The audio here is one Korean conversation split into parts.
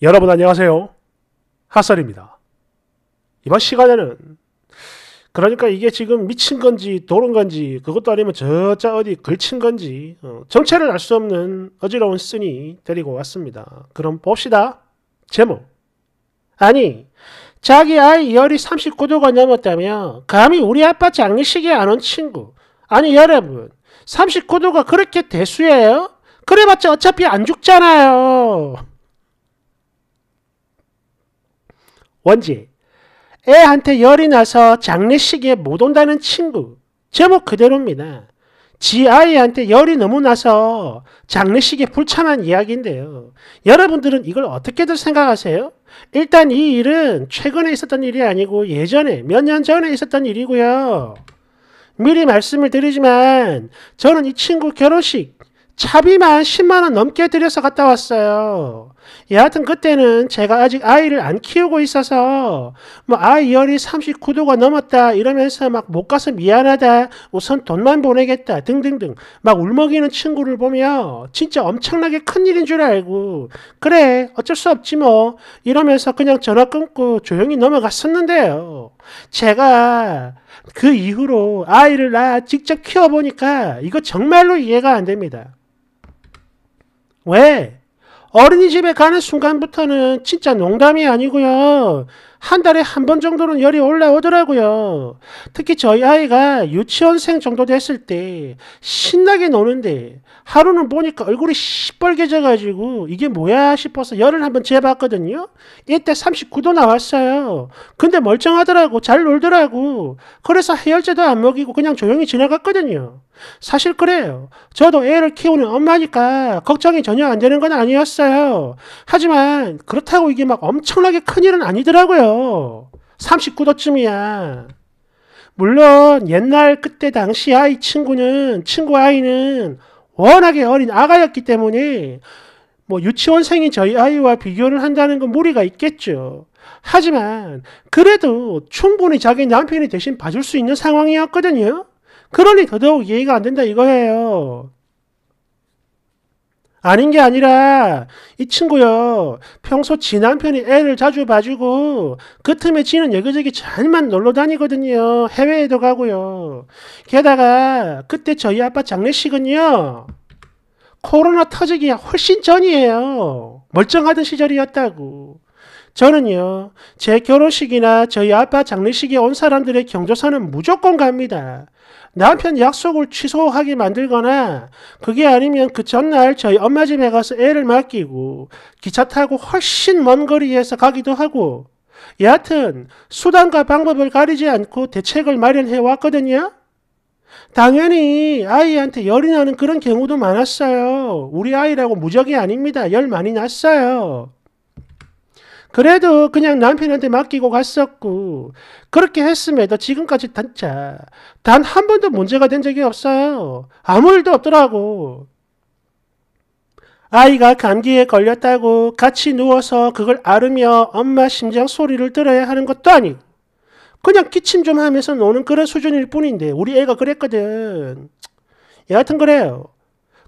여러분 안녕하세요. 핫설입니다. 이번 시간에는 그러니까 이게 지금 미친 건지 도른 건지 그것도 아니면 저자 어디 걸친 건지 어, 정체를 알 수 없는 어지러운 쓰니 데리고 왔습니다. 그럼 봅시다. 제목 아니 자기 아이 열이 39도가 넘었다며 감히 우리 아빠 장례식에 안 온 친구 아니 여러분 39도가 그렇게 대수예요? 그래봤자 어차피 안 죽잖아요. 뭔지 애한테 열이 나서 장례식에 못 온다는 친구 제목 그대로입니다. 지 아이한테 열이 너무 나서 장례식에 불참한 이야기인데요. 여러분들은 이걸 어떻게들 생각하세요? 일단 이 일은 최근에 있었던 일이 아니고 예전에 몇 년 전에 있었던 일이고요. 미리 말씀을 드리지만 저는 이 친구 결혼식 차비만 10만원 넘게 들여서 갔다 왔어요. 예, 여하튼 그때는 제가 아직 아이를 안 키우고 있어서 뭐 아이열이 39도가 넘었다 이러면서 막 못 가서 미안하다 우선 돈만 보내겠다 등등등 막 울먹이는 친구를 보며 진짜 엄청나게 큰일인 줄 알고 그래 어쩔 수 없지 뭐 이러면서 그냥 전화 끊고 조용히 넘어갔었는데요. 제가 그 이후로 아이를 나 직접 키워보니까 이거 정말로 이해가 안 됩니다. 왜? 어린이집에 가는 순간부터는 진짜 농담이 아니고요. 한 달에 한 번 정도는 열이 올라오더라고요. 특히 저희 아이가 유치원생 정도 됐을 때 신나게 노는데 하루는 보니까 얼굴이 시뻘개져가지고 이게 뭐야 싶어서 열을 한번 재봤거든요. 이때 39도 나왔어요. 근데 멀쩡하더라고. 잘 놀더라고. 그래서 해열제도 안 먹이고 그냥 조용히 지나갔거든요. 사실 그래요. 저도 애를 키우는 엄마니까 걱정이 전혀 안 되는 건 아니었어요. 하지만 그렇다고 이게 막 엄청나게 큰 일은 아니더라고요. 없어요. 39도쯤이야. 물론 옛날 그때 당시 아이 친구는 친구 아이는 워낙에 어린 아가였기 때문에 뭐 유치원생이 저희 아이와 비교를 한다는 건 무리가 있겠죠. 하지만 그래도 충분히 자기 남편이 대신 봐줄 수 있는 상황이었거든요. 그러니 더더욱 이해가 안 된다 이거예요. 아닌 게 아니라 이 친구요 평소 지 남편이 애를 자주 봐주고 그 틈에 지는 여기저기 잘만 놀러 다니거든요 해외에도 가고요 게다가 그때 저희 아빠 장례식은요 코로나 터지기 훨씬 전이에요 멀쩡하던 시절이었다고 저는요 제 결혼식이나 저희 아빠 장례식에 온 사람들의 경조사는 무조건 갑니다 남편 약속을 취소하게 만들거나 그게 아니면 그 전날 저희 엄마 집에 가서 애를 맡기고 기차 타고 훨씬 먼 거리에서 가기도 하고 여하튼 수단과 방법을 가리지 않고 대책을 마련해 왔거든요. 당연히 아이한테 열이 나는 그런 경우도 많았어요. 우리 아이라고 무적이 아닙니다. 열 많이 났어요. 그래도 그냥 남편한테 맡기고 갔었고 그렇게 했음에도 지금까지 단차 단 한 번도 문제가 된 적이 없어요. 아무 일도 없더라고. 아이가 감기에 걸렸다고 같이 누워서 그걸 앓으며 엄마 심장 소리를 들어야 하는 것도 아니고 그냥 기침 좀 하면서 노는 그런 수준일 뿐인데 우리 애가 그랬거든. 여하튼 그래요.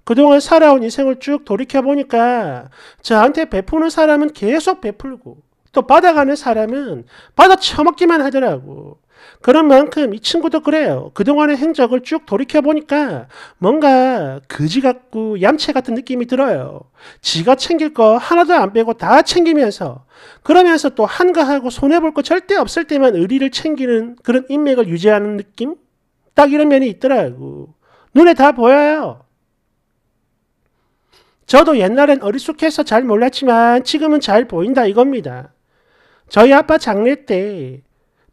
그동안 살아온 인생을 쭉 돌이켜보니까 저한테 베푸는 사람은 계속 베풀고 또 받아가는 사람은 받아 처먹기만 하더라고. 그런 만큼 이 친구도 그래요. 그동안의 행적을 쭉 돌이켜보니까 뭔가 거지 같고 얌체 같은 느낌이 들어요. 지가 챙길 거 하나도 안 빼고 다 챙기면서 그러면서 또 한가하고 손해볼 거 절대 없을 때만 의리를 챙기는 그런 인맥을 유지하는 느낌? 딱 이런 면이 있더라고. 눈에 다 보여요. 저도 옛날엔 어리숙해서 잘 몰랐지만 지금은 잘 보인다 이겁니다. 저희 아빠 장례 때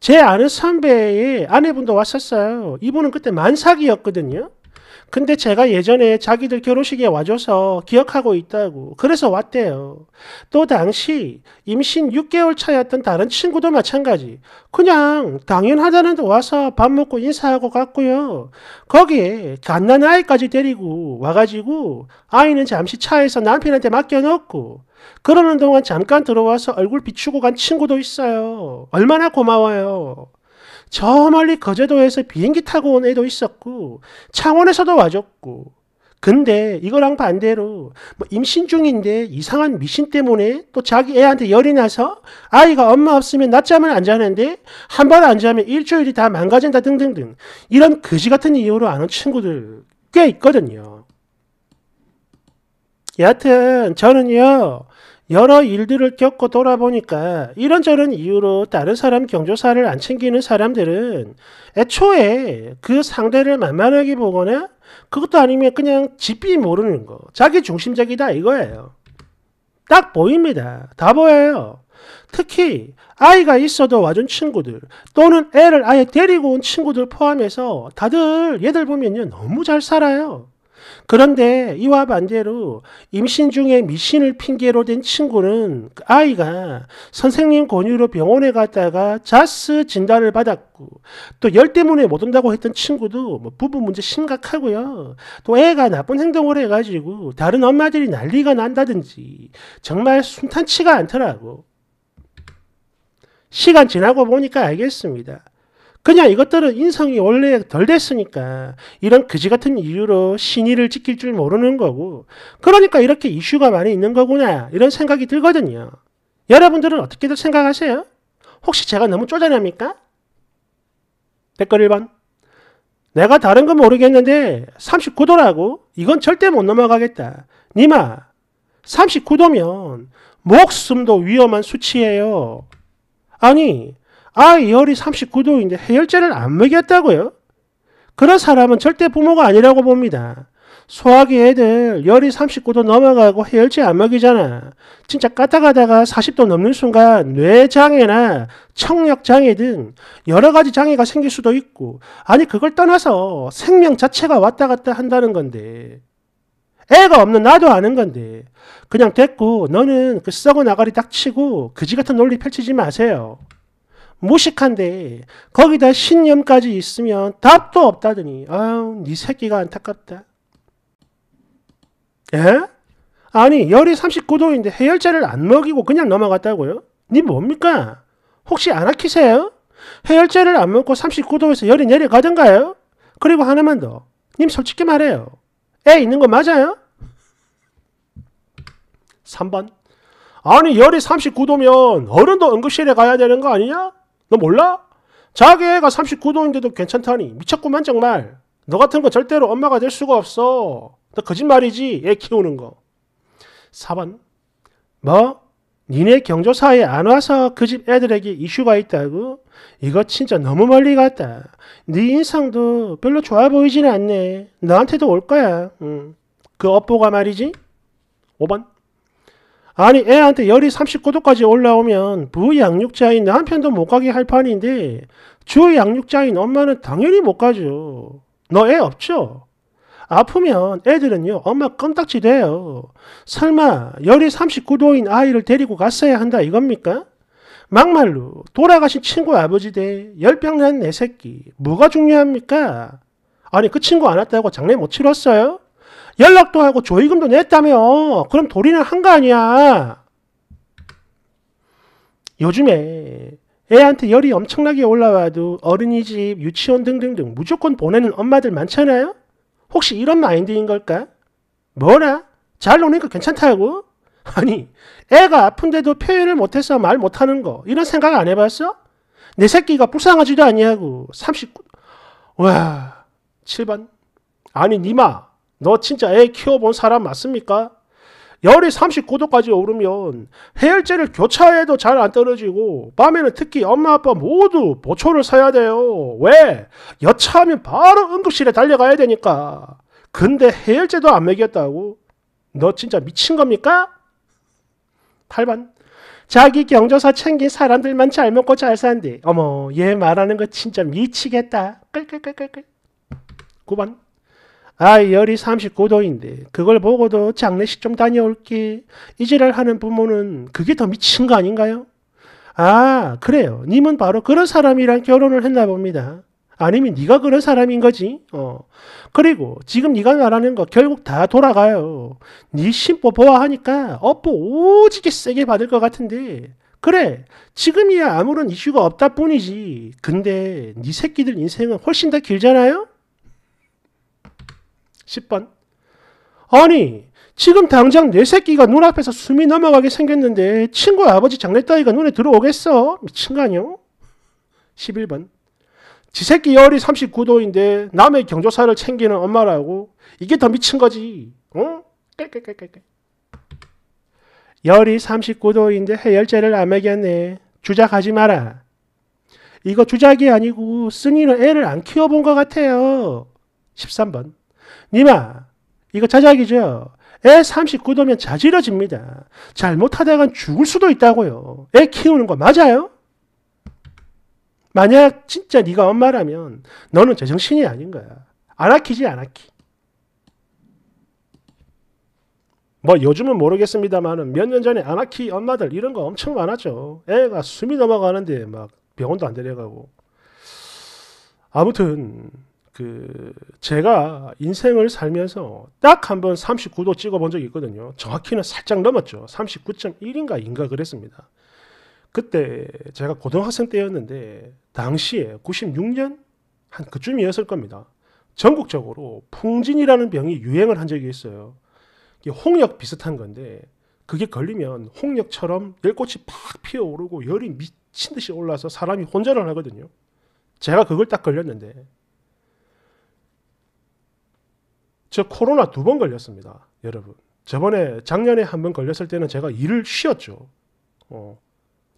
제 아는 선배의 아내분도 왔었어요. 이분은 그때 만삭이었거든요. 근데 제가 예전에 자기들 결혼식에 와줘서 기억하고 있다고. 그래서 왔대요. 또 당시 임신 6개월 차였던 다른 친구도 마찬가지. 그냥 당연하다는 데 와서 밥 먹고 인사하고 갔고요. 거기에 갓난 아이까지 데리고 와가지고 아이는 잠시 차에서 남편한테 맡겨놓고 그러는 동안 잠깐 들어와서 얼굴 비추고 간 친구도 있어요. 얼마나 고마워요. 저 멀리 거제도에서 비행기 타고 온 애도 있었고 창원에서도 와줬고 근데 이거랑 반대로 뭐 임신 중인데 이상한 미신 때문에 또 자기 애한테 열이 나서 아이가 엄마 없으면 낮잠을 안 자는데 한 번 안 자면 일주일이 다 망가진다 등등등 이런 거지 같은 이유로 아는 친구들 꽤 있거든요. 여하튼 저는요 여러 일들을 겪고 돌아보니까 이런저런 이유로 다른 사람 경조사를 안 챙기는 사람들은 애초에 그 상대를 만만하게 보거나 그것도 아니면 그냥 집이 모르는 거. 자기 중심적이다 이거예요. 딱 보입니다. 다 보여요. 특히 아이가 있어도 와준 친구들 또는 애를 아예 데리고 온 친구들 포함해서 다들 얘들 보면요. 너무 잘 살아요. 그런데 이와 반대로 임신 중에 미신을 핑계로 된 친구는 그 아이가 선생님 권유로 병원에 갔다가 자스 진단을 받았고 또 열 때문에 못 온다고 했던 친구도 뭐 부부 문제 심각하고요. 또 애가 나쁜 행동을 해가지고 다른 엄마들이 난리가 난다든지 정말 순탄치가 않더라고. 시간 지나고 보니까 알겠습니다. 그냥 이것들은 인성이 원래 덜 됐으니까 이런 그지 같은 이유로 신의를 지킬 줄 모르는 거고 그러니까 이렇게 이슈가 많이 있는 거구나 이런 생각이 들거든요. 여러분들은 어떻게들 생각하세요? 혹시 제가 너무 쪼잔합니까? 댓글 1번 내가 다른 건 모르겠는데 39도라고 이건 절대 못 넘어가겠다. 니마 39도면 목숨도 위험한 수치예요. 아니 아, 열이 39도인데 해열제를 안 먹였다고요? 그런 사람은 절대 부모가 아니라고 봅니다. 소화기 애들 열이 39도 넘어가고 해열제 안 먹이잖아. 진짜 까딱하다가 40도 넘는 순간 뇌장애나 청력장애 등 여러 가지 장애가 생길 수도 있고 아니 그걸 떠나서 생명 자체가 왔다 갔다 한다는 건데 애가 없는 나도 아는 건데 그냥 됐고 너는 그 썩은 아가리 딱 치고 그지 같은 논리 펼치지 마세요. 무식한데 거기다 신념까지 있으면 답도 없다더니 아우 네 새끼가 안타깝다. 예? 아니 열이 39도인데 해열제를 안 먹이고 그냥 넘어갔다고요? 니 뭡니까? 혹시 안 아키세요? 해열제를 안 먹고 39도에서 열이 내려가던가요? 그리고 하나만 더. 님 솔직히 말해요. 애 있는 거 맞아요? 3번. 아니 열이 39도면 어른도 응급실에 가야 되는 거 아니냐? 너 몰라? 자기애가 39도인데도 괜찮다니 미쳤구만 정말 너 같은 거 절대로 엄마가 될 수가 없어 너 거짓말이지 애 키우는 거 4번 뭐? 니네 경조사에 안 와서 그 집 애들에게 이슈가 있다고? 이거 진짜 너무 멀리 갔다. 네 인상도 별로 좋아 보이진 않네. 너한테도 올 거야. 응. 그 업보가 말이지. 5번. 아니 애한테 열이 39도까지 올라오면 부양육자인 남편도못 가게 할 판인데 주양육자인 엄마는 당연히 못 가죠. 너 애 없죠? 아프면 애들은요 엄마 껌딱지 돼요. 설마 열이 39도인 아이를 데리고 갔어야 한다 이겁니까? 막말로 돌아가신 친구 아버지 대 열병난 내 새끼 뭐가 중요합니까? 아니 그 친구 안 왔다고 장례 못 치렀어요? 연락도 하고 조의금도 냈다며. 그럼 도리는 한 거 아니야. 요즘에 애한테 열이 엄청나게 올라와도 어린이집, 유치원 등등등 무조건 보내는 엄마들 많잖아요? 혹시 이런 마인드인 걸까? 뭐나? 잘 노니까 괜찮다고? 아니, 애가 아픈데도 표현을 못해서 말 못하는 거 이런 생각 안 해봤어? 내 새끼가 불쌍하지도 아니고 39... 와... 7번 아니 니마 너 진짜 애 키워본 사람 맞습니까? 열이 39도까지 오르면 해열제를 교차해도 잘 안 떨어지고 밤에는 특히 엄마 아빠 모두 보초를 사야 돼요. 왜? 여차하면 바로 응급실에 달려가야 되니까. 근데 해열제도 안 먹였다고? 너 진짜 미친 겁니까? 8번 자기 경조사 챙긴 사람들만 잘 먹고 잘 산대. 어머 얘 말하는 거 진짜 미치겠다. 끌끌끌끌끌 9번 아, 열이 39도인데 그걸 보고도 장례식 좀 다녀올게. 이지랄 하는 부모는 그게 더 미친 거 아닌가요? 아, 그래요. 님은 바로 그런 사람이랑 결혼을 했나 봅니다. 아니면 네가 그런 사람인 거지. 어. 그리고 지금 네가 말하는 거 결국 다 돌아가요. 네 신보 보아하니까 업보 오지게 세게 받을 것 같은데 그래 지금이야 아무런 이슈가 없다 뿐이지 근데 네 새끼들 인생은 훨씬 더 길잖아요 10번. 아니, 지금 당장 내 새끼가 눈앞에서 숨이 넘어가게 생겼는데 친구 아버지 장례 따위가 눈에 들어오겠어? 미친 거 아니요? 11번. 지 새끼 열이 39도인데 남의 경조사를 챙기는 엄마라고 이게 더 미친 거지. 어? 깔깔깔깔깔. 열이 39도인데 해열제를 안 먹였네. 주작하지 마라. 이거 주작이 아니고 쓴이는 애를 안 키워본 것 같아요. 13번. 니마, 이거 자작이죠. 애 39도면 자지러집니다. 잘못하다간 죽을 수도 있다고요. 애 키우는 거 맞아요? 만약 진짜 네가 엄마라면 너는 제정신이 아닌 거야. 아나키지 아나키. 뭐 요즘은 모르겠습니다만몇 년 전에 아나키 엄마들 이런 거 엄청 많았죠. 애가 숨이 넘어가는데 막 병원도 안 데려가고. 아무튼 그 제가 인생을 살면서 딱 한 번 39도 찍어본 적이 있거든요. 정확히는 살짝 넘었죠. 39.1인가 인가 그랬습니다. 그때 제가 고등학생 때였는데 당시에 96년 한 그쯤이었을 겁니다. 전국적으로 풍진이라는 병이 유행을 한 적이 있어요. 홍역 비슷한 건데 그게 걸리면 홍역처럼 열꽃이 팍 피어오르고 열이 미친 듯이 올라서 사람이 혼절을 하거든요. 제가 그걸 딱 걸렸는데 저 코로나 두 번 걸렸습니다. 여러분. 저번에 작년에 한 번 걸렸을 때는 제가 일을 쉬었죠. 어,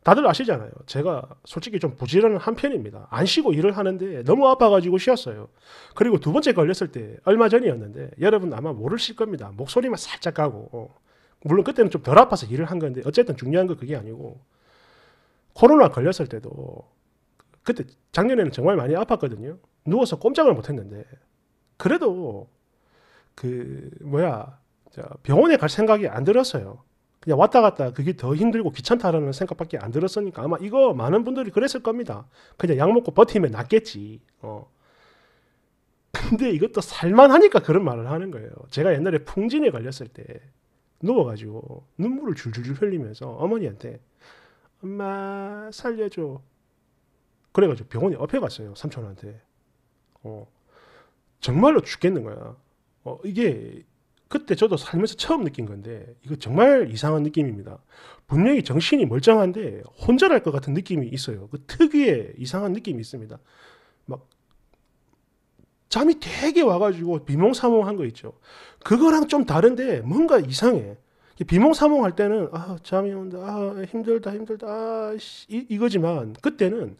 다들 아시잖아요. 제가 솔직히 좀 부지런한 편입니다. 안 쉬고 일을 하는데 너무 아파가지고 쉬었어요. 그리고 두 번째 걸렸을 때 얼마 전이었는데 여러분 아마 모르실 겁니다. 목소리만 살짝 가고 어. 물론 그때는 좀 덜 아파서 일을 한 건데 어쨌든 중요한 건 그게 아니고 코로나 걸렸을 때도 그때 작년에는 정말 많이 아팠거든요. 누워서 꼼짝을 못했는데 그래도 그 뭐야 병원에 갈 생각이 안 들었어요. 그냥 왔다 갔다 그게 더 힘들고 귀찮다라는 생각밖에 안 들었으니까 아마 이거 많은 분들이 그랬을 겁니다. 그냥 약 먹고 버티면 낫겠지. 어. 근데 이것도 살만하니까 그런 말을 하는 거예요. 제가 옛날에 풍진에 걸렸을 때 누워가지고 눈물을 줄줄줄 흘리면서 어머니한테 엄마 살려줘. 그래가지고 병원에 업혀갔어요 삼촌한테. 어. 정말로 죽겠는 거야. 어, 이게 그때 저도 살면서 처음 느낀 건데 이거 정말 이상한 느낌입니다. 분명히 정신이 멀쩡한데 혼자랄 것 같은 느낌이 있어요. 그 특유의 이상한 느낌이 있습니다. 막 잠이 되게 와가지고 비몽사몽한 거 있죠. 그거랑 좀 다른데 뭔가 이상해. 비몽사몽할 때는 아 잠이 온다, 아 힘들다, 힘들다, 아 씨, 이거지만 그때는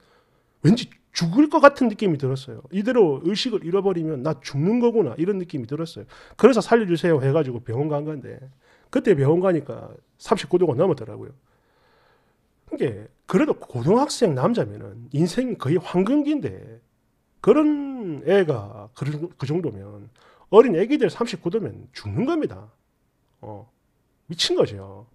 왠지 죽을 것 같은 느낌이 들었어요. 이대로 의식을 잃어버리면 나 죽는 거구나 이런 느낌이 들었어요. 그래서 살려주세요 해가지고 병원 간 건데 그때 병원 가니까 39도가 넘었더라고요. 이게 그러니까 그래도 고등학생 남자면은 인생 거의 황금기인데 그런 애가 그, 그 정도면 어린 애기들 39도면 죽는 겁니다. 어 미친 거죠.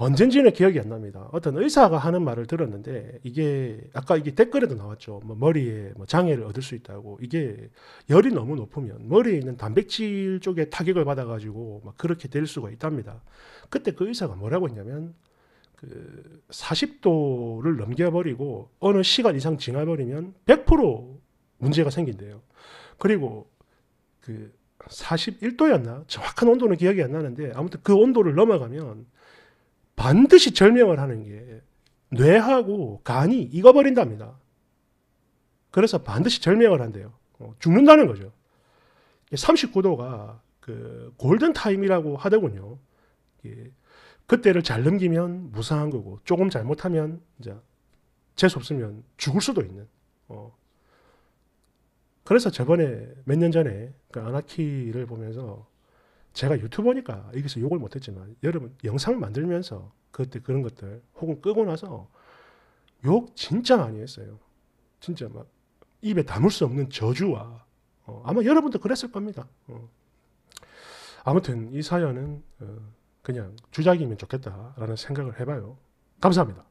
언젠지는 기억이 안 납니다. 어떤 의사가 하는 말을 들었는데 이게 아까 이게 댓글에도 나왔죠. 뭐 머리에 뭐 장애를 얻을 수 있다고 이게 열이 너무 높으면 머리에 있는 단백질 쪽에 타격을 받아가지고 막 그렇게 될 수가 있답니다. 그때 그 의사가 뭐라고 했냐면 그 40도를 넘겨버리고 어느 시간 이상 지나버리면 100% 문제가 생긴대요. 그리고 그 41도였나 정확한 온도는 기억이 안 나는데 아무튼 그 온도를 넘어가면 반드시 절명을 하는 게 뇌하고 간이 익어버린답니다. 그래서 반드시 절명을 한대요. 어, 죽는다는 거죠. 39도가 그 골든 타임이라고 하더군요. 그때를 잘 넘기면 무사한 거고 조금 잘못하면 이제 재수 없으면 죽을 수도 있는. 어. 그래서 저번에 몇 년 전에 그 아나키를 보면서 제가 유튜버니까 여기서 욕을 못했지만 여러분 영상을 만들면서 그때 그런 것들 혹은 끄고 나서 욕 진짜 많이 했어요. 진짜 막 입에 담을 수 없는 저주와 어, 아마 여러분도 그랬을 겁니다. 어. 아무튼 이 사연은 어, 그냥 주작이면 좋겠다라는 생각을 해봐요. 감사합니다.